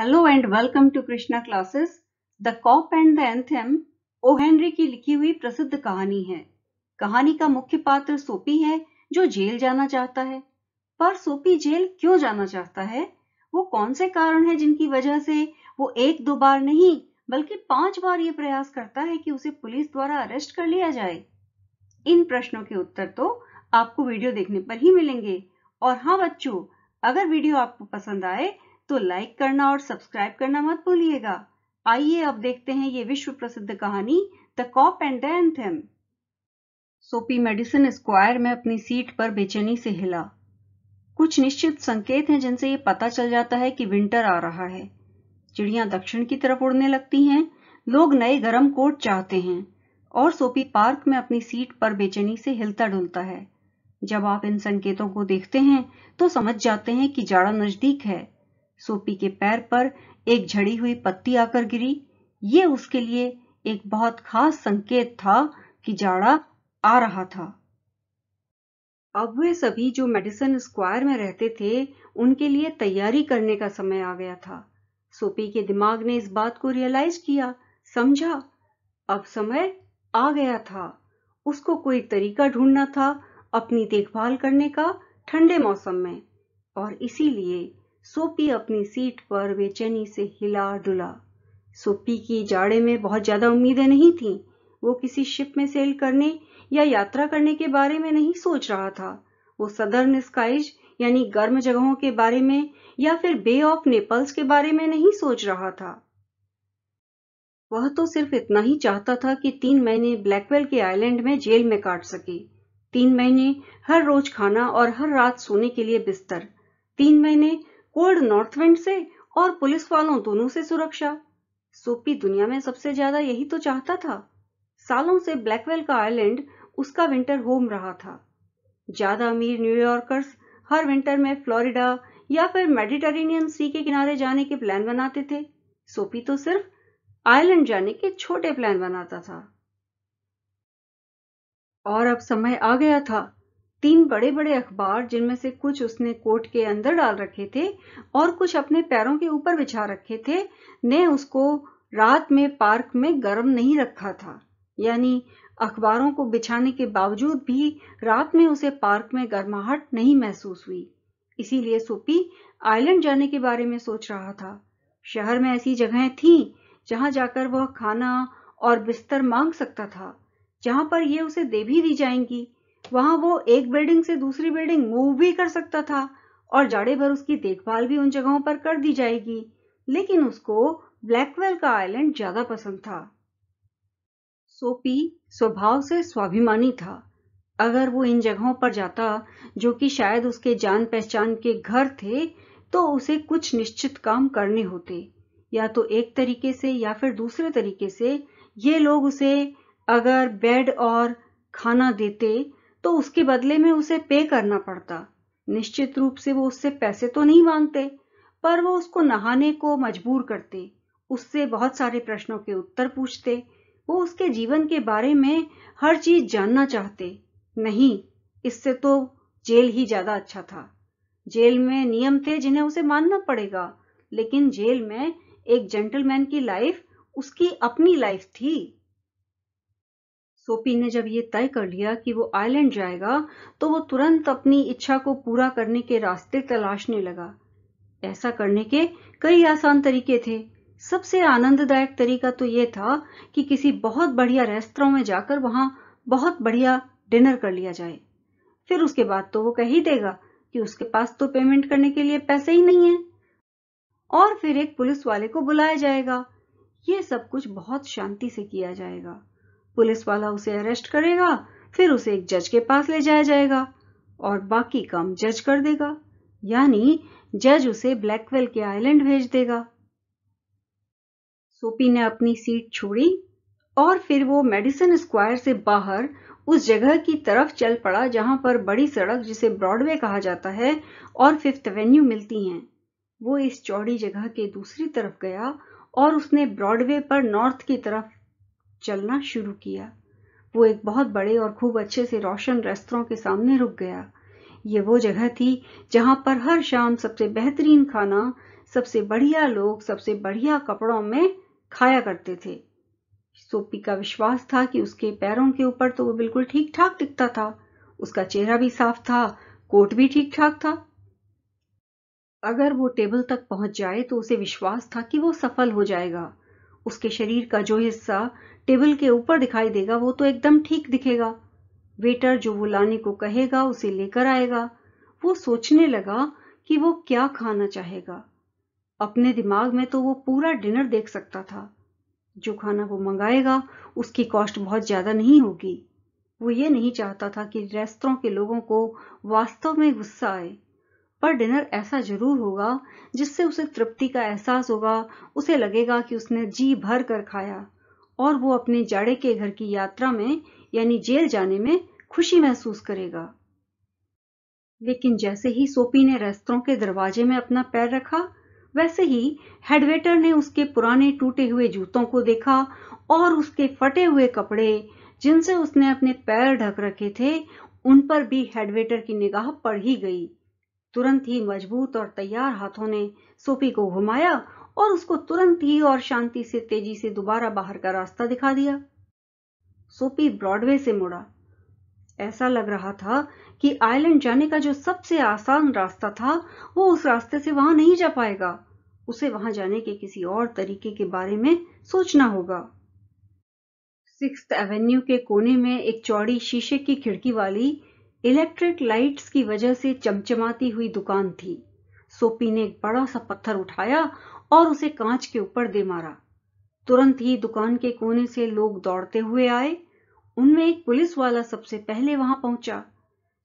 hello and welcome to Krishna classes the cop and the anthem O Henry की लिखी हुई प्रसिद्ध कहानी है कहानी का मुख्य पात्र सोपी है जो जेल जाना चाहता है पर सोपी जेल क्यों जाना चाहता है वो कौन से कारण है जिनकी वजह से वो एक दो बार नहीं बल्कि पांच बार ये प्रयास करता है कि उसे पुलिस द्वारा अरेस्ट कर लिया जाए इन प्रश्नों के उत्तर तो आपको वीडियो देखने पर ही मिलेंगे और हाँ बच्चों अगर वीडियो आपको पसंद आए तो लाइक करना और सब्सक्राइब करना मत भूलिएगा आइए अब देखते हैं ये विश्व प्रसिद्ध कहानी the cop and the anthem Soapy Madison Square में अपनी सीट पर बेचैनी से हिला कुछ निश्चित संकेत हैं जिनसे ये पता चल जाता है कि विंटर आ रहा है चिड़ियां दक्षिण की तरफ उड़ने लगती हैं लोग नए गर्म कोट चाहते हैं और सोपी पार्क में अपनी सीट पर बेचैनी से हिलता डुलता है जब आप इन संकेतों को देखते हैं तो समझ जाते हैं कि जाड़ा नजदीक है सोपी के पैर पर एक झड़ी हुई पत्ती आकर गिरी ये उसके लिए एक बहुत खास संकेत था कि जाड़ा आ रहा था अब वे सभी जो मेडिसन स्क्वायर में रहते थे उनके लिए तैयारी करने का समय आ गया था सोपी के दिमाग ने इस बात को रियलाइज किया समझा अब समय आ गया था उसको कोई तरीका ढूंढना था अपनी देखभाल करने का ठंडे मौसम में और इसीलिए सोपी अपनी सीट पर बेचैनी से हिला डुला सोपी की जाड़े में बहुत ज़्यादा उम्मीदें नहीं थी वो किसी शिप में सेल करने या यात्रा करने के बारे में नहीं सोच रहा था वो सदर्न स्काइज यानी गर्म जगहों के बारे में या फिर बे ऑफ नेपल्स के बारे में नहीं सोच रहा था वह तो सिर्फ इतना ही चाहता था कि तीन महीने ब्लैकवेल के आइलैंड में जेल में काट सके तीन महीने हर रोज खाना और हर रात सोने के लिए बिस्तर तीन महीने कोल्ड नॉर्थ विंड से और पुलिस वालों दोनों से सुरक्षा सोपी दुनिया में सबसे ज्यादा यही तो चाहता था सालों से ब्लैकवेल का आइलैंड उसका विंटर होम रहा था ज्यादा अमीर न्यूयॉर्कर्स हर विंटर में फ्लोरिडा या फिर मेडिटेरेनियन सी के किनारे जाने के प्लान बनाते थे सोपी तो सिर्फ आइलैंड जाने के छोटे प्लान बनाता था और अब समय आ गया था तीन बड़े बड़े अखबार जिनमें से कुछ उसने कोट के अंदर डाल रखे थे और कुछ अपने पैरों के ऊपर बिछा रखे थे ने उसको रात में पार्क में गर्म नहीं रखा था यानी अखबारों को बिछाने के बावजूद भी रात में उसे पार्क में गर्माहट नहीं महसूस हुई इसीलिए सोपी आइलैंड जाने के बारे में सोच रहा था शहर में ऐसी जगहें थीं जहां जाकर वह खाना और बिस्तर मांग सकता था जहां पर ये उसे दे भी दी जाएंगी वहां वो एक बिल्डिंग से दूसरी बिल्डिंग मूव भी कर सकता था और जाड़े भर उसकी देखभाल भी उन जगहों पर कर दी जाएगी लेकिन उसको ब्लैकवेल का आइलैंड ज्यादा पसंद था सोपी स्वभाव से स्वाभिमानी था अगर वो इन जगहों पर जाता जो कि शायद उसके जान पहचान के घर थे तो उसे कुछ निश्चित काम करने होते या तो एक तरीके से या फिर दूसरे तरीके से ये लोग उसे अगर बेड और खाना देते तो उसके बदले में उसे पे करना पड़ता निश्चित रूप से वो उससे पैसे तो नहीं मांगते पर वो उसको नहाने को मजबूर करते उससे बहुत सारे प्रश्नों के उत्तर पूछते वो उसके जीवन के बारे में हर चीज जानना चाहते नहीं इससे तो जेल ही ज्यादा अच्छा था जेल में नियम थे जिन्हें उसे मानना पड़ेगा लेकिन जेल में एक जेंटलमैन की लाइफ उसकी अपनी लाइफ थी सोफी ने जब ये तय कर लिया कि वो आइलैंड जाएगा तो वो तुरंत अपनी इच्छा को पूरा करने के रास्ते तलाशने लगा ऐसा करने के कई आसान तरीके थे सबसे आनंददायक तरीका तो ये था कि किसी बहुत बढ़िया रेस्तरा में जाकर वहां बहुत बढ़िया डिनर कर लिया जाए फिर उसके बाद तो वो कह ही देगा कि उसके पास तो पेमेंट करने के लिए पैसे ही नहीं है और फिर एक पुलिस वाले को बुलाया जाएगा ये सब कुछ बहुत शांति से किया जाएगा पुलिस वाला उसे अरेस्ट करेगा फिर उसे एक जज के पास ले जाया जाएगा और बाकी काम जज कर देगा यानी जज उसे ब्लैकवेल के आइलैंड भेज देगा सोपी ने अपनी सीट छोड़ी और फिर वो मेडिसन स्क्वायर से बाहर उस जगह की तरफ चल पड़ा जहां पर बड़ी सड़क जिसे ब्रॉडवे कहा जाता है और फिफ्थ एवेन्यू मिलती हैं वो इस चौड़ी जगह के दूसरी तरफ गया और उसने ब्रॉडवे पर नॉर्थ की तरफ चलना शुरू किया वो एक बहुत बड़े और खूब अच्छे से रोशन रेस्तरों के सामने रुक गया ये वो जगह थी जहां पर हर शाम सबसे बेहतरीन खाना सबसे बढ़िया लोग सबसे बढ़िया कपड़ों में खाया करते थे सोपी का विश्वास था कि उसके पैरों के ऊपर तो वो बिल्कुल ठीक ठाक दिखता था उसका चेहरा भी साफ था कोट भी ठीक ठाक था अगर वो टेबल तक पहुंच जाए तो उसे विश्वास था कि वो सफल हो जाएगा उसके शरीर का जो हिस्सा टेबल के ऊपर दिखाई देगा वो तो एकदम ठीक दिखेगा वेटर जो वो लाने को कहेगा उसे लेकर आएगा वो सोचने लगा कि वो क्या खाना चाहेगा अपने दिमाग में तो वो पूरा डिनर देख सकता था जो खाना वो मंगाएगा उसकी कॉस्ट बहुत ज़्यादा नहीं होगी वो ये नहीं चाहता था कि रेस्तरों के लोगों को वास्तव में गुस्सा आए पर डिनर ऐसा जरूर होगा जिससे उसे तृप्ति का एहसास होगा उसे लगेगा कि उसने जी भर कर खाया और वो अपने जाड़े के घर की यात्रा में यानी जेल जाने में खुशी महसूस करेगा लेकिन जैसे ही सोपी ने रेस्तरों के दरवाजे में अपना पैर रखा वैसे ही हेडवेटर ने उसके पुराने टूटे हुए जूतों को देखा और उसके फटे हुए कपड़े जिनसे उसने अपने पैर ढक रखे थे उन पर भी हेडवेटर की निगाह पड़ ही गई तुरंत ही मजबूत और तैयार हाथों ने सोफी को घुमाया और उसको तुरंत ही और शांति से तेजी से दोबारा बाहर का रास्ता दिखा दिया सोपी ब्रॉडवे से मुड़ा ऐसा लग रहा था कि आइलैंड जाने का जो सबसे आसान रास्ता था वो उस रास्ते से वहां नहीं जा पाएगा उसे वहां जाने के किसी और तरीके के बारे में सोचना होगा सिक्स एवेन्यू के कोने में एक चौड़ी शीशे की खिड़की वाली इलेक्ट्रिक लाइट्स की वजह से चमचमाती हुई दुकान थी सोपी ने एक बड़ा सा पत्थर उठाया और उसे कांच के ऊपर दे मारा तुरंत ही दुकान के कोने से लोग दौड़ते हुए आए उनमें एक पुलिस वाला सबसे पहले वहां पहुंचा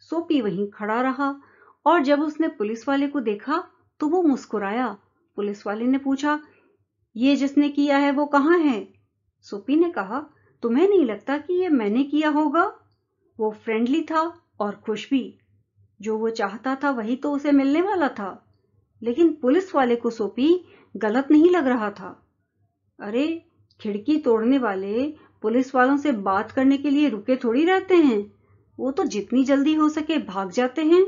सोपी वहीं खड़ा रहा और जब उसने पुलिस वाले को देखा तो वो मुस्कुराया पुलिस वाले ने पूछा ये जिसने किया है वो कहाँ है सोपी ने कहा तुम्हें नहीं लगता कि ये मैंने किया होगा वो फ्रेंडली था और खुश भी जो वो चाहता था वही तो उसे मिलने वाला था लेकिन पुलिस वाले को सोपी गलत नहीं लग रहा था अरे खिड़की तोड़ने वाले पुलिस वालों से बात करने के लिए रुके थोड़ी रहते हैं वो तो जितनी जल्दी हो सके भाग जाते हैं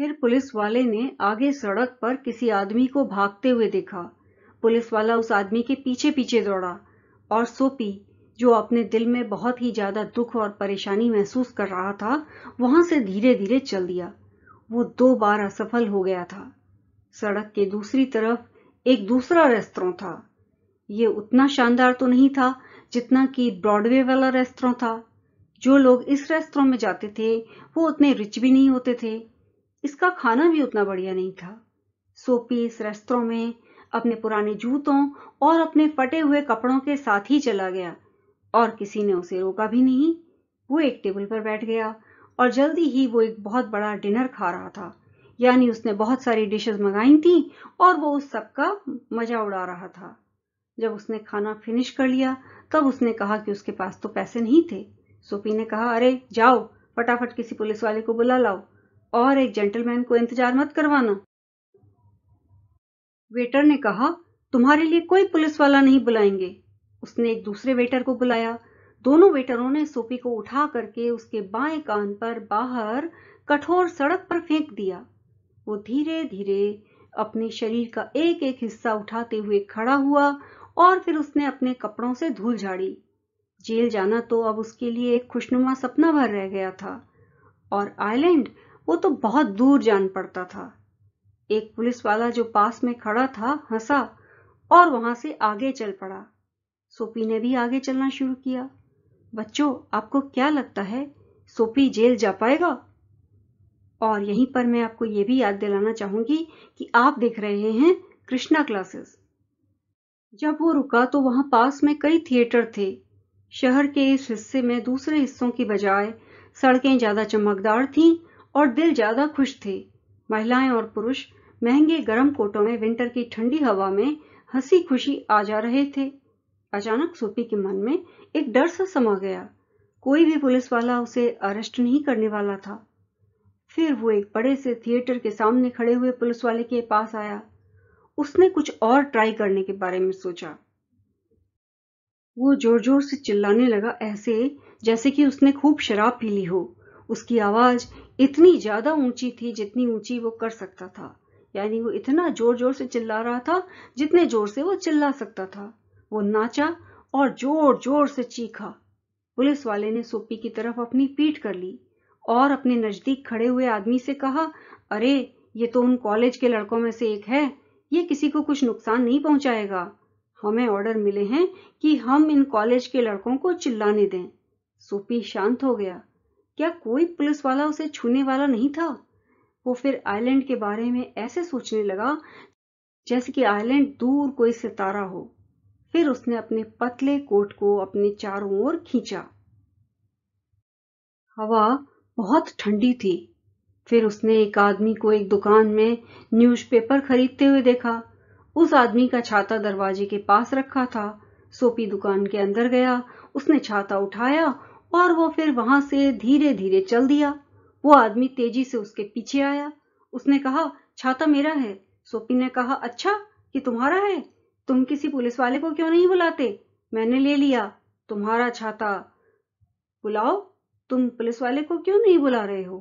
फिर पुलिस वाले ने आगे सड़क पर किसी आदमी को भागते हुए देखा पुलिस वाला उस आदमी के पीछे पीछे दौड़ा और सोपी जो अपने दिल में बहुत ही ज्यादा दुख और परेशानी महसूस कर रहा था वहां से धीरे धीरे चल दिया वो दो बार असफल हो गया था सड़क के दूसरी तरफ एक दूसरा रेस्तरों था ये उतना शानदार तो नहीं था जितना कि ब्रॉडवे वाला रेस्तरों था जो लोग इस रेस्तरों में जाते थे वो उतने रिच भी नहीं होते थे इसका खाना भी उतना बढ़िया नहीं था सोपी इस रेस्तरों में अपने पुराने जूतों और अपने फटे हुए कपड़ों के साथ ही चला गया और किसी ने उसे रोका भी नहीं वो एक टेबल पर बैठ गया और जल्दी ही वो एक बहुत बड़ा डिनर खा रहा था यानी उसने बहुत सारी डिशेस मंगाई थी और वो उस सबका मजा उड़ा रहा था जब उसने खाना फिनिश कर लिया तब उसने कहा कि उसके पास तो पैसे नहीं थे सोपी ने कहा अरे जाओ फटाफट किसी पुलिस वाले को बुला लाओ और एक जेंटलमैन को इंतजार मत करवाना वेटर ने कहा तुम्हारे लिए कोई पुलिस वाला नहीं बुलाएंगे उसने एक दूसरे वेटर को बुलाया दोनों वेटरों ने सोपी को उठा करके उसके बाएं कान पर बाहर कठोर सड़क पर फेंक दिया वो धीरे धीरे अपने शरीर का एक एक हिस्सा उठाते हुए खड़ा हुआ और फिर उसने अपने कपड़ों से धूल झाड़ी जेल जाना तो अब उसके लिए एक खुशनुमा सपना भर रह गया था और आइलैंड वो तो बहुत दूर जान पड़ता था एक पुलिस वाला जो पास में खड़ा था हंसा और वहां से आगे चल पड़ा सोपी ने भी आगे चलना शुरू किया बच्चों आपको क्या लगता है सोपी जेल जा पाएगा और यहीं पर मैं आपको ये भी याद दिलाना चाहूंगी कि आप देख रहे हैं कृष्णा क्लासेस जब वो रुका तो वहां पास में कई थिएटर थे शहर के इस हिस्से में दूसरे हिस्सों की बजाय सड़कें ज्यादा चमकदार थीं और दिल ज्यादा खुश थे महिलाएं और पुरुष महंगे गर्म कोटों में विंटर की ठंडी हवा में हंसी खुशी आ जा रहे थे अचानक सोपी के मन में एक डर सा समा गया कोई भी पुलिस वाला उसे अरेस्ट नहीं करने वाला था फिर वो एक बड़े से थिएटर के सामने खड़े हुए पुलिस वाले के पास आया उसने कुछ और ट्राई करने के बारे में सोचा वो जोर जोर से चिल्लाने लगा ऐसे जैसे कि उसने खूब शराब पी ली हो उसकी आवाज इतनी ज्यादा ऊंची थी जितनी ऊंची वो कर सकता था यानी वो इतना जोर जोर से चिल्ला रहा था जितने जोर से वो चिल्ला सकता था वो नाचा और जोर जोर से चीखा पुलिस वाले ने सोपी की तरफ अपनी पीठ कर ली और अपने नजदीक खड़े हुए आदमी से कहा अरे ये तो उन कॉलेज के लड़कों में से एक है ये किसी को कुछ नुकसान नहीं पहुंचाएगा हमें ऑर्डर मिले हैं कि हम इन कॉलेज के लड़कों को चिल्लाने दें सोपी शांत हो गया क्या कोई पुलिस वाला उसे छूने वाला नहीं था वो फिर आइलैंड के बारे में ऐसे सोचने लगा जैसे कि आइलैंड दूर कोई सितारा हो फिर उसने अपने पतले कोट को अपने चारों ओर खींचा हवा बहुत ठंडी थी फिर उसने एक आदमी को एक दुकान में न्यूज़पेपर खरीदते हुए देखा उस आदमी का छाता दरवाजे के पास रखा था सोपी दुकान के अंदर गया उसने छाता उठाया और वो फिर वहां से धीरे धीरे चल दिया वो आदमी तेजी से उसके पीछे आया उसने कहा छाता मेरा है सोपी ने कहा अच्छा कि तुम्हारा है तुम किसी पुलिस वाले को क्यों नहीं बुलाते मैंने ले लिया तुम्हारा छाता बुलाओ तुम पुलिस वाले को क्यों नहीं बुला रहे हो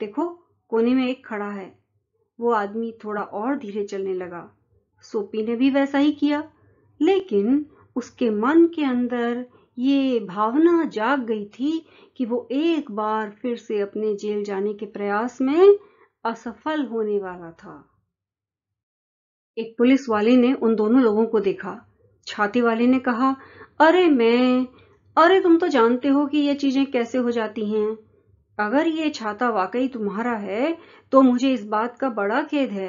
देखो कोने में एक खड़ा है वो आदमी थोड़ा और धीरे चलने लगा सोपी ने भी वैसा ही किया लेकिन उसके मन के अंदर ये भावना जाग गई थी कि वो एक बार फिर से अपने जेल जाने के प्रयास में असफल होने वाला था एक पुलिस वाले ने उन दोनों लोगों को देखा छाती वाले ने कहा अरे मैं अरे तुम तो जानते हो कि ये चीजें कैसे हो जाती हैं अगर ये छाता वाकई तुम्हारा है तो मुझे इस बात का बड़ा खेद है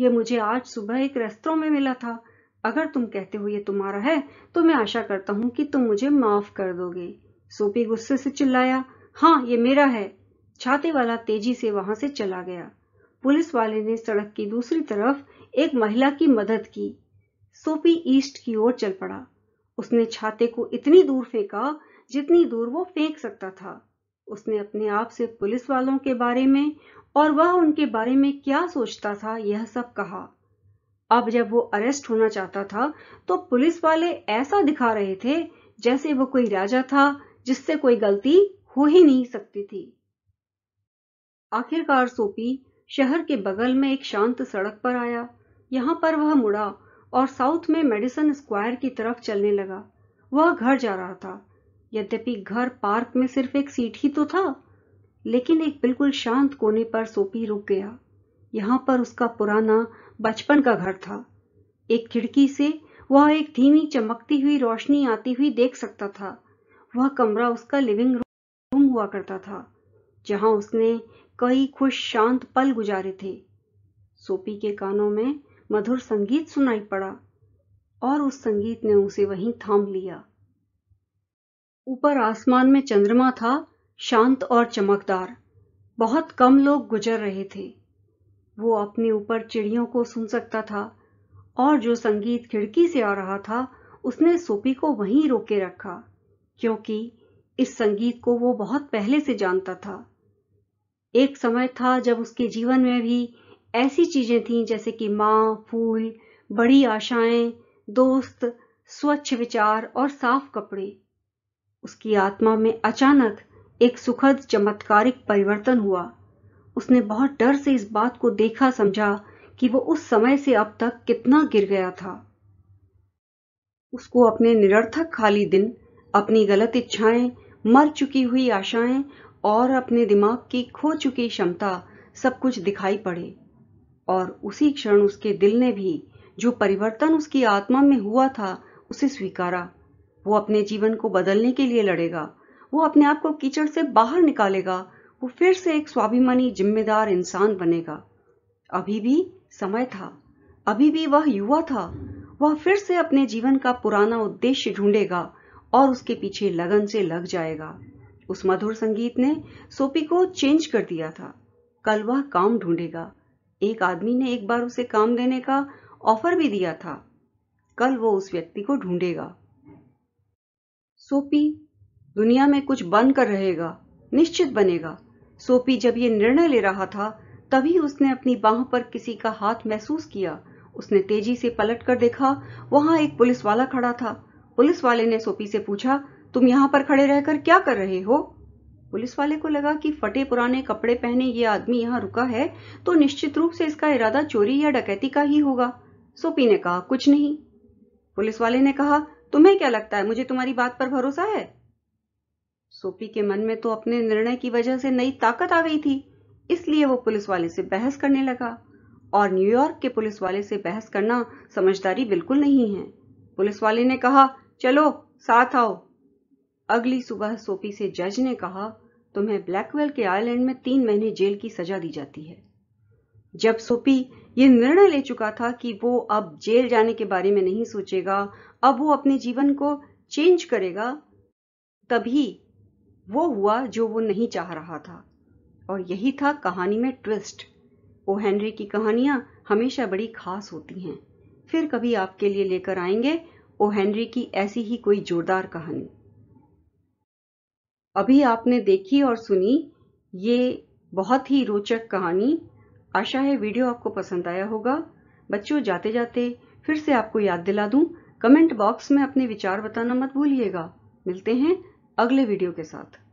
ये मुझे आज सुबह एक रेस्तरों में मिला था अगर तुम कहते हो ये तुम्हारा है तो मैं आशा करता हूँ कि तुम मुझे माफ कर दोगे सोपी गुस्से से चिल्लाया हाँ ये मेरा है छाते वाला तेजी से वहां से चला गया पुलिस वाले ने सड़क की दूसरी तरफ एक महिला की मदद की सोपी ईस्ट की ओर चल पड़ा उसने छाते को इतनी दूर फेंका जितनी दूर वो फेंक सकता था उसने अपने आप से पुलिस वालों के बारे में और वह उनके बारे में क्या सोचता था यह सब कहा अब जब वो अरेस्ट होना चाहता था तो पुलिस वाले ऐसा दिखा रहे थे जैसे वो कोई राजा था जिससे कोई गलती हो ही नहीं सकती थी आखिरकार सोपी शहर के बगल में एक शांत सड़क पर आया यहां पर वह मुड़ा और साउथ में मेडिसन स्क्वायर की तरफ चलने लगा वह घर जा रहा था यद्यपि घर पार्क में सिर्फ एक सीट ही तो था लेकिन एक बिल्कुल शांत कोने पर सोपी रुक गया यहां पर उसका पुराना बचपन का घर था एक खिड़की से वह एक धीमी चमकती हुई रोशनी आती हुई देख सकता था वह कमरा उसका लिविंग रूम हुआ करता था जहां उसने कई खुश शांत पल गुजारे थे सोपी के कानों में मधुर संगीत सुनाई पड़ा और उस संगीत ने उसे वहीं थाम लिया ऊपर आसमान में चंद्रमा था शांत और चमकदार बहुत कम लोग गुजर रहे थे वो अपने ऊपर चिड़ियों को सुन सकता था और जो संगीत खिड़की से आ रहा था उसने सोपी को वहीं रोके रखा क्योंकि इस संगीत को वो बहुत पहले से जानता था एक समय था जब उसके जीवन में भी ऐसी चीज़ें थीं जैसे कि माँ फूल बड़ी आशाएं दोस्त स्वच्छ विचार और साफ कपड़े उसकी आत्मा में अचानक एक सुखद चमत्कारिक परिवर्तन हुआ उसने बहुत डर से इस बात को देखा समझा कि वो उस समय से अब तक कितना गिर गया था उसको अपने निरर्थक खाली दिन अपनी गलत इच्छाएं मर चुकी हुई आशाएं और अपने दिमाग की खो चुकी क्षमता सब कुछ दिखाई पड़े और उसी क्षण उसके दिल ने भी जो परिवर्तन उसकी आत्मा में हुआ था उसे स्वीकारा वो अपने जीवन को बदलने के लिए लड़ेगा वो अपने आप को कीचड़ से बाहर निकालेगा वो फिर से एक स्वाभिमानी जिम्मेदार इंसान बनेगा अभी भी समय था अभी भी वह युवा था वह फिर से अपने जीवन का पुराना उद्देश्य ढूंढेगा और उसके पीछे लगन से लग जाएगा उस मधुर संगीत ने सोपी को चेंज कर दिया था कल वह काम ढूंढेगा एक आदमी ने एक बार उसे काम देने का ऑफर भी दिया था कल वो उस व्यक्ति को ढूंढेगा सोपी दुनिया में कुछ कर रहेगा निश्चित बनेगा सोपी जब ये निर्णय ले रहा था तभी उसने अपनी बाह पर किसी का हाथ महसूस किया उसने तेजी से पलट कर देखा वहां एक पुलिस वाला खड़ा था पुलिस वाले ने सोपी से पूछा तुम यहां पर खड़े रहकर क्या कर रहे हो पुलिस वाले को लगा कि फटे पुराने कपड़े पहने ये आदमी यहाँ रुका है तो निश्चित रूप से इसका इरादा चोरी या डकैती का ही होगा सोपी ने कहा कुछ नहीं पुलिस वाले ने कहा तुम्हें क्या लगता है मुझे तुम्हारी बात पर भरोसा है सोपी के मन में तो अपने निर्णय की वजह से नई ताकत आ गई थी इसलिए वो पुलिस वाले से बहस करने लगा और न्यूयॉर्क के पुलिस वाले से बहस करना समझदारी बिल्कुल नहीं है पुलिस वाले ने कहा चलो साथ आओ अगली सुबह सोपी से जज ने कहा तुम्हें ब्लैकवेल के आयलैंड में तीन महीने जेल की सजा दी जाती है जब सोपी ये निर्णय ले चुका था कि वो अब जेल जाने के बारे में नहीं सोचेगा अब वो अपने जीवन को चेंज करेगा तभी वो हुआ जो वो नहीं चाह रहा था और यही था कहानी में ट्विस्ट ओ हेनरी की कहानियां हमेशा बड़ी खास होती हैं फिर कभी आपके लिए लेकर आएंगे ओ हेनरी की ऐसी ही कोई जोरदार कहानी अभी आपने देखी और सुनी ये बहुत ही रोचक कहानी आशा है वीडियो आपको पसंद आया होगा बच्चों जाते जाते फिर से आपको याद दिला दूं कमेंट बॉक्स में अपने विचार बताना मत भूलिएगा मिलते हैं अगले वीडियो के साथ